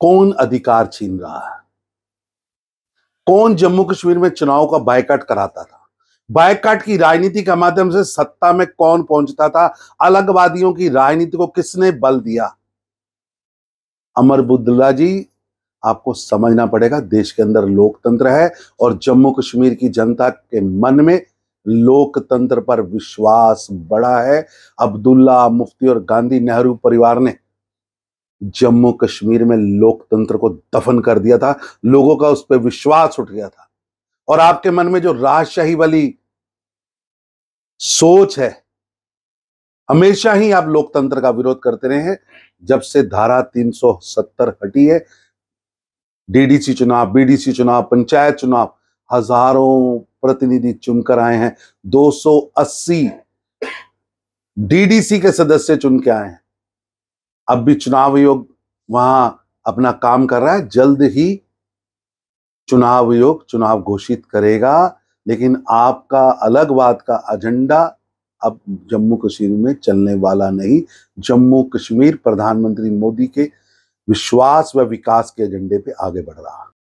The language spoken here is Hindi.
कौन अधिकार छीन रहा है कौन जम्मू कश्मीर में चुनाव का बायकाट कराता था बायकाट की राजनीति के माध्यम से सत्ता में कौन पहुंचता था अलगवादियों की राजनीति को किसने बल दिया अमर बुद्धला जी आपको समझना पड़ेगा देश के अंदर लोकतंत्र है और जम्मू कश्मीर की जनता के मन में लोकतंत्र पर विश्वास बढ़ा है अब्दुल्ला मुफ्ती और गांधी नेहरू परिवार ने जम्मू कश्मीर में लोकतंत्र को दफन कर दिया था लोगों का उस पर विश्वास उठ गया था और आपके मन में जो राजशाही वाली सोच है हमेशा ही आप लोकतंत्र का विरोध करते रहे हैं जब से धारा 370 हटी है डीडीसी चुनाव बीडीसी चुनाव पंचायत चुनाव हजारों प्रतिनिधि चुनकर आए हैं 280 डीडीसी के सदस्य चुन के आए हैं अब भी चुनाव आयोग वहां अपना काम कर रहा है जल्द ही चुनाव आयोग चुनाव घोषित करेगा लेकिन आपका अलग बात का एजेंडा अब जम्मू कश्मीर में चलने वाला नहीं जम्मू कश्मीर प्रधानमंत्री मोदी के विश्वास व विकास के एजेंडे पे आगे बढ़ रहा